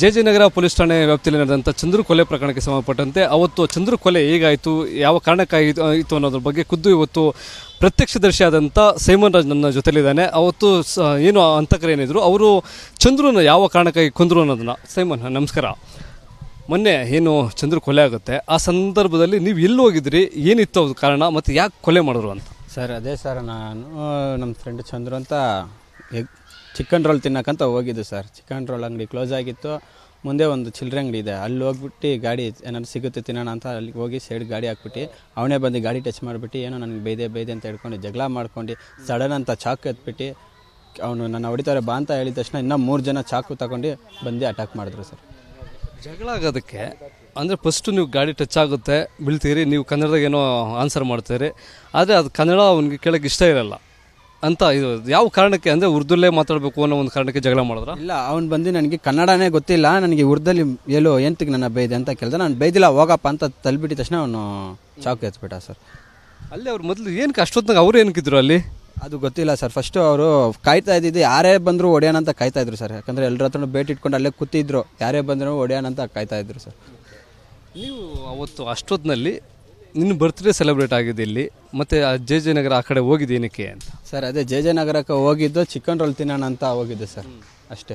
J J ನಗರ police ಠಾಣೆ ವ್ಯಾಪ್ತಿಯಲ್ಲಿ ನಡೆದಂಥ ಚಂದ್ರು ಕೊಲೆ ಪ್ರಕರಣಕ್ಕೆ ಸಂಬಂಧಪಟ್ಟಂತೆ ಅವತ್ತು ಚಂದ್ರು ಕೊಲೆ ಹೇಗಾಯಿತು ಯಾವ ಕಾರಣಕ್ಕಾಗಿ ಇತ್ತು ಅನ್ನೋದ್ರ ಬಗ್ಗೆ ಖುದ್ದು ಇವತ್ತು ಪ್ರತ್ಯಕ್ಷದರ್ಶಿಯಾದಂಥ ಸೈಮನ್ ರಾಜ್ ನನ್ನ ಜೊತೆಯಲ್ಲಿದ್ದಾನೆ ಅವತ್ತು ಏನು ಏನಿದ್ರು ಅವರು ಚಂದ್ರನ ಯಾವ ಕಾರಣಕ್ಕಾಗಿ ಕೊಂದರು ಅನ್ನೋದನ್ನ ಸೈಮನ್ ನಮಸ್ಕಾರ ಮೊನ್ನೆ ಏನು ಚಂದ್ರು ಕೊಲೆ ಆಗುತ್ತೆ ಆ ಸಂದರ್ಭದಲ್ಲಿ ನೀವು ಎಲ್ಲಿ ಹೋಗಿದ್ರಿ ಏನಿತ್ತು ಅದು ಕಾರಣ ಮತ್ತು ಯಾಕೆ ಕೊಲೆ ಮಾಡಿದ್ರು ಅಂತ ಸರ್ ಅದೇ ಸರ್ ನಾನು ನಮ್ಮ ಫ್ರೆಂಡ್ ಚಂದ್ರು ಅಂತ ಚಿಕನ್ ರೋಲ್ ತಿನ್ನಕ್ಕಂತ ಹೋಗಿದ್ದು ಸರ್ ಚಿಕನ್ ರೋಲ್ ಅಂಗಡಿ ಕ್ಲೋಸ್ ಆಗಿತ್ತು ಮುಂದೆ ಒಂದು ಚಿಲ್ಲರೆ ಅಂಗಡಿ ಇದೆ ಅಲ್ಲಿ ಹೋಗ್ಬಿಟ್ಟು ಗಾಡಿ ಏನಾದ್ರು ಸಿಗುತ್ತೆ ತಿನ್ನೋಣ ಅಂತ ಅಲ್ಲಿಗೆ ಹೋಗಿ ಸೈಡ್ ಗಾಡಿ ಹಾಕ್ಬಿಟ್ಟು ಅವನೇ ಬಂದು ಗಾಡಿ ಟಚ್ ಮಾಡಿಬಿಟ್ಟು ಏನೋ ನನಗೆ ಬೈದೆ ಬೈದೆ ಅಂತ ಹೇಳ್ಕೊಂಡು ಜಗಳ ಮಾಡ್ಕೊಂಡು ಸಡನ್ ಅಂತ ಚಾಕು ಎತ್ಬಿಟ್ಟು ಅವನು ನನ್ನ ಹೊಡಿತಾರೆ ಬಾ ಅಂತ ಹೇಳಿದ ತಕ್ಷಣ ಇನ್ನೂ ಮೂರು ಜನ ಚಾಕು ತಗೊಂಡು ಬಂದು ಅಟ್ಯಾಕ್ ಮಾಡಿದ್ರು ಸರ್ ಜಗಳ ಆಗೋದಕ್ಕೆ ಅಂದರೆ ಫಸ್ಟು ನೀವು ಗಾಡಿ ಟಚ್ ಆಗುತ್ತೆ ಬೀಳ್ತೀರಿ ನೀವು ಕನ್ನಡದಾಗ ಏನೋ ಆನ್ಸರ್ ಮಾಡ್ತೀರಿ ಆದರೆ ಅದು ಕನ್ನಡ ಅವ್ನಿಗೆ ಕೇಳೋಕ್ಕೆ ಇಷ್ಟ ಇರಲ್ಲ ಅಂತ ಇದು ಯಾವ ಕಾರಣಕ್ಕೆ ಅಂದ್ರೆ ಉರ್ದುಲ್ಲೇ ಮಾತಾಡಬೇಕು ಅನ್ನೋ ಒಂದು ಕಾರಣಕ್ಕೆ ಜಗಳ ಮಾಡಿದ್ರ ಇಲ್ಲ ಅವ್ನು ಬಂದು ನನಗೆ ಕನ್ನಡನೇ ಗೊತ್ತಿಲ್ಲ ನನಗೆ ಉರ್ದಲ್ಲಿ ಎಲ್ಲೋ ಎಂತಕ್ಕೆ ನನ್ನ ಬೈದೆ ಅಂತ ಕೇಳಿದೆ ನಾನು ಬೈದಿಲ್ಲ ಹೋಗಪ್ಪ ಅಂತ ತಲ್ಬಿಟ್ಟಿದ ತಕ್ಷಣ ಅವನು ಚಾಕು ಎತ್ಬಿಟ್ಟ ಸರ್ ಅಲ್ಲಿ ಅವ್ರು ಮೊದಲು ಏನಕ್ಕೆ ಅಷ್ಟೊತ್ತಿನಾಗ ಅವ್ರು ಏನಕ್ಕಿದ್ರು ಅಲ್ಲಿ ಅದು ಗೊತ್ತಿಲ್ಲ ಸರ್ ಫಸ್ಟು ಅವರು ಕಾಯ್ತಾ ಇದ್ದಿದ್ದು ಯಾರೇ ಬಂದ್ರು ಒಡೆಯೋಣ ಅಂತ ಕಾಯ್ತಾ ಇದ್ರು ಸರ್ ಯಾಕಂದ್ರೆ ಎಲ್ರ ಹತ್ರ ಭೇಟಿ ಇಟ್ಕೊಂಡು ಅಲ್ಲೇ ಕೂತಿದ್ರು ಯಾರೇ ಬಂದ್ರು ಒಡೆಯೋಣ ಅಂತ ಕಾಯ್ತಾ ಇದ್ರು ಸರ್ ನೀವು ಅವತ್ತು ಅಷ್ಟೊತ್ತಿನಲ್ಲಿ ನಿನ್ನ ಬರ್ತ್ಡೇ ಸೆಲೆಬ್ರೇಟ್ ಆಗಿದೆ ಇಲ್ಲಿ ಮತ್ತೆ ಜೆ ಜೆ ನಗರ ಆ ಕಡೆ ಹೋಗಿದ್ದು ಏನಕ್ಕೆ ಅಂತ ಸರ್ ಅದೇ ಜೆ ಜೆ ನಗರಕ್ಕೆ ಹೋಗಿದ್ದು ಚಿಕನ್ ರೋಲ್ ತಿನ್ನೋಣ ಅಂತ ಹೋಗಿದ್ದೆ ಸರ್ ಅಷ್ಟೇ ಅಷ್ಟು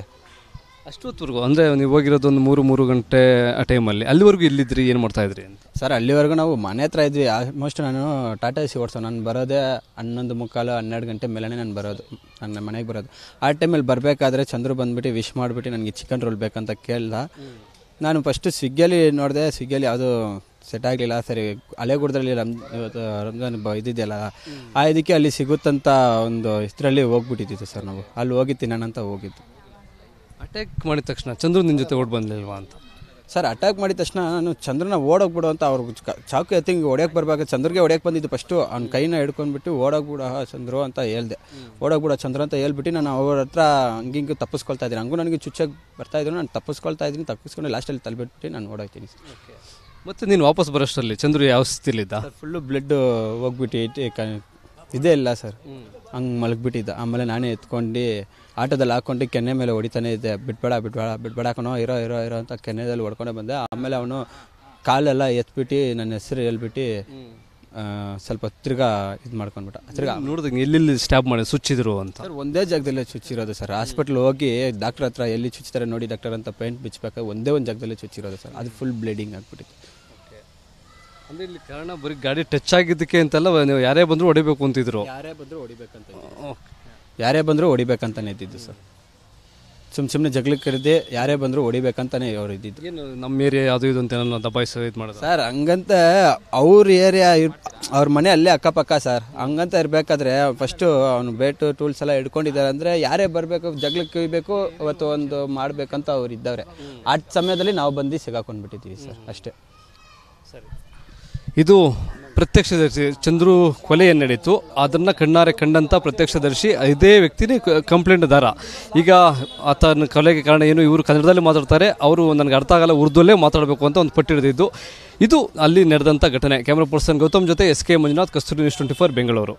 ಅಷ್ಟೊತ್ತವರೆಗೂ ಅಂದರೆ ನೀವು ಹೋಗಿರೋದು ಒಂದು ಮೂರು ಮೂರು ಗಂಟೆ ಆ ಟೈಮಲ್ಲಿ ಅಲ್ಲಿವರೆಗೂ ಇಲ್ಲಿದ್ರಿ ಏನು ಮಾಡ್ತಾಯಿದ್ರಿ ಅಂತ ಸರ್ ಅಲ್ಲಿವರೆಗೂ ನಾವು ಮನೆ ಹತ್ರ ಇದ್ವಿ ಆಲ್ಮೋಸ್ಟ್ ನಾನು ಟಾಟಾ ಸಿ ಓಡಿಸೋ ನಾನು ಬರೋದೇ ಹನ್ನೊಂದು ಮುಕ್ಕಾಲು ಹನ್ನೆರಡು ಗಂಟೆ ಮೇಲೆ ನಾನು ಬರೋದು ನನ್ನ ಮನೆಗೆ ಬರೋದು ಆ ಟೈಮಲ್ಲಿ ಬರಬೇಕಾದ್ರೆ ಚಂದ್ರು ಬಂದುಬಿಟ್ಟು ವಿಶ್ ಮಾಡಿಬಿಟ್ಟು ನನಗೆ ಚಿಕನ್ ರೋಲ್ ಬೇಕಂತ ಕೇಳ್ದ ನಾನು ಫಸ್ಟು ಸ್ವಿಗ್ಗಿಯಲ್ಲಿ ನೋಡಿದೆ ಸ್ವಿಗ್ಗಿಯಲ್ಲಿ ಯಾವುದು ಸೆಟ್ ಆಗಲಿಲ್ಲ ಸರಿ ಹಳೆಗೂಡದಲ್ಲಿ ರಮ್ ಇವತ್ತು ರಂಜಾನ್ ಬ ಅಲ್ಲ ಆ ಇದಕ್ಕೆ ಅಲ್ಲಿ ಸಿಗುತ್ತಂತ ಒಂದು ಇದರಲ್ಲಿ ಹೋಗ್ಬಿಟ್ಟಿದ್ದು ಸರ್ ನಾವು ಅಲ್ಲಿ ಹೋಗಿ ತಿನ್ನೋಣ ಅಂತ ಹೋಗಿದ್ದು ಅಟ್ಯಾಕ್ ಮಾಡಿದ ತಕ್ಷಣ ಚಂದ್ರು ನಿನ್ನ ಜೊತೆ ಓಡ್ ಬಂದಿಲ್ವಾ ಅಂತ ಸರ್ ಅಟ್ಯಾಕ್ ಮಾಡಿದ ತಕ್ಷಣ ನಾನು ಚಂದ್ರನ ಓಡೋಗ್ಬಿಡು ಅಂತ ಅವ್ರಿಗೆ ಚಾಕು ಎತ್ತಿಂಗ್ ಹೊಡ್ಯಕ್ಕೆ ಬರಬೇಕು ಚಂದ್ರಗೆ ಹೊಡ್ಯಕ್ಕೆ ಬಂದಿದ್ದು ಫಸ್ಟು ಅವ್ನ ಕೈನ ಹಿಡ್ಕೊಂಡ್ಬಿಟ್ಟು ಹಾ ಚಂದ್ರು ಅಂತ ಹೇಳ್ದೆ ಓಡೋಗ್ಬಿಡೋ ಚಂದ್ರ ಅಂತ ಹೇಳ್ಬಿಟ್ಟು ನಾನು ಅವ್ರ ಹತ್ರ ಹಂಗಿಂಗೆ ತಪ್ಪಿಸ್ಕೊಳ್ತಾ ಇದ್ದೀನಿ ಹಂಗೂ ನನಗೆ ಚುಚ್ಚಾಗಿ ಬರ್ತಾ ಇದ್ರು ನಾನು ತಪ್ಪಿಸ್ಕೊಳ್ತಾ ಇದ್ದೀನಿ ತಪ್ಪಿಸ್ಕೊಂಡು ಲಾಸ್ಟಲ್ಲಿ ತಲುಬಿಟ್ಟು ನಾನು ಓಡೋಗ್ತೀನಿ ಮತ್ತು ನೀನು ವಾಪಸ್ ಬರೋಷ್ಟರಲ್ಲಿ ಚಂದ್ರು ಯಾವ ಸ್ಥಿತಿಲಿದ್ದ ಫುಲ್ಲು ಬ್ಲಡ್ ಹೋಗ್ಬಿಟ್ಟು ಇದೇ ಇಲ್ಲ ಸರ್ ಹಂಗೆ ಮಲಗಿಬಿಟ್ಟಿದ್ದ ಆಮೇಲೆ ನಾನೇ ಎತ್ಕೊಂಡು ಆಟೋದಲ್ಲಿ ಹಾಕ್ಕೊಂಡು ಕೆನ್ನೆ ಮೇಲೆ ಹೊಡಿತಾನೆ ಇದ್ದೆ ಬಿಟ್ಬೇಡ ಬಿಟ್ಬೇಡ ಬಿಟ್ಬೇಡ ಇರೋ ಇರೋ ಇರೋ ಅಂತ ಕೆನ್ನೆದಲ್ಲಿ ಹೊಡ್ಕೊಂಡೆ ಬಂದೆ ಆಮೇಲೆ ಅವನು ಕಾಲೆಲ್ಲ ಎತ್ಬಿಟ್ಟು ನನ್ನ ಹೆಸರು ಹೇಳ್ಬಿಟ್ಟು ಸ್ವಲ್ಪ ತಿರ್ಗಾ ಇದು ಮಾಡ್ಕೊಂಡ್ಬಿಟ್ಟ ತಿರ್ಗಾ ನೋಡಿದಾಗ ಎಲ್ಲೆಲ್ಲಿ ಸ್ಟಾಪ್ ಮಾಡಿ ಚುಚ್ಚಿದ್ರು ಅಂತ ಸರ್ ಒಂದೇ ಜಾಗದಲ್ಲಿ ಚುಚ್ಚಿರೋದು ಸರ್ ಹಾಸ್ಪಿಟ್ಲ್ ಹೋಗಿ ಡಾಕ್ಟರ್ ಹತ್ರ ಎಲ್ಲಿ ಚುಚ್ಚಿದ್ದಾರೆ ನೋಡಿ ಡಾಕ್ಟರ್ ಅಂತ ಪೇಂಟ್ ಬಿಚ್ಚಬೇಕು ಒಂದೇ ಒಂದು ಜಾಗದಲ್ಲಿ ಚುಚ್ಚಿರೋದು ಸರ್ ಅದು ಫುಲ್ ಬ್ಲೀಡಿಂಗ್ ಆಗಿಬಿಟ್ಟಿತ್ತು ಅಂದರೆ ಇಲ್ಲಿ ಕಾರಣ ಬರೀ ಗಾಡಿ ಟಚ್ ಆಗಿದ್ದಕ್ಕೆ ಅಂತೆಲ್ಲ ನೀವು ಯಾರೇ ಬಂದರೂ ಹೊಡಿಬೇಕು ಅಂತಿದ್ರು ಯಾರೇ ಬಂದರೂ ಹೊಡಿಬೇಕಂತ ಯಾರೇ ಬಂದರೂ ಹೊಡಿಬೇಕಂತಾನೆ ಇದ್ದಿದ್ದು ಸರ್ ಸುಮ್ ಸುಮ್ಮನೆ ಜಗಳಕ್ಕೆ ಕರೆದೇ ಯಾರೇ ಬಂದರೂ ಹೊಡಿಬೇಕಂತಾನೆ ಅವ್ರು ಇದ್ದಿದ್ದು ಏನು ನಮ್ಮ ಏರಿಯಾ ಯಾವುದು ಇದು ಅಂತ ಏನೋ ದಬಾಯಿಸೋ ಇದು ಮಾಡೋದು ಸರ್ ಹಂಗಂತ ಅವ್ರ ಏರಿಯಾ ಅವ್ರ ಮನೆ ಅಲ್ಲೇ ಅಕ್ಕಪಕ್ಕ ಸರ್ ಹಂಗಂತ ಇರಬೇಕಾದ್ರೆ ಫಸ್ಟು ಅವ್ನು ಬೇಟು ಟೂಲ್ಸ್ ಎಲ್ಲ ಹಿಡ್ಕೊಂಡಿದ್ದಾರೆ ಅಂದರೆ ಯಾರೇ ಬರಬೇಕು ಜಗ್ಳಕ್ಕೆ ಕುಯ್ಬೇಕು ಅವತ್ತು ಒಂದು ಮಾಡಬೇಕಂತ ಅವ್ರು ಇದ್ದವ್ರೆ ಆ ಸಮಯದಲ್ಲಿ ನಾವು ಬಂದು ಸಿಗಾಕೊಂಡ್ಬಿಟ್ಟಿದ್ದೀವಿ ಸರ್ ಅಷ್ಟೇ ಸರಿ ಇದು ಪ್ರತ್ಯಕ್ಷದರ್ಶಿ ಚಂದ್ರು ಕೊಲೆ ಏನು ನಡೀತು ಅದನ್ನು ಕಣ್ಣಾರೆ ಕಂಡಂಥ ಪ್ರತ್ಯಕ್ಷದರ್ಶಿ ಇದೇ ವ್ಯಕ್ತಿನೇ ಕಂಪ್ಲೇಂಟ್ ದಾರ ಈಗ ಆತನ ಕೊಲೆಗೆ ಕಾರಣ ಏನು ಇವರು ಕನ್ನಡದಲ್ಲಿ ಮಾತಾಡ್ತಾರೆ ಅವರು ನನಗೆ ಅರ್ಥ ಆಗಲ್ಲ ಉರ್ದುಲ್ಲೇ ಮಾತಾಡಬೇಕು ಅಂತ ಒಂದು ಪಟ್ಟಿ ಹಿಡಿದಿದ್ದು ಇದು ಅಲ್ಲಿ ನಡೆದಂಥ ಘಟನೆ ಕ್ಯಾಮ್ರಾ ಪರ್ಸನ್ ಗೌತಮ್ ಜೊತೆ S K Manjunath Kasturi news twenty four Bengaluru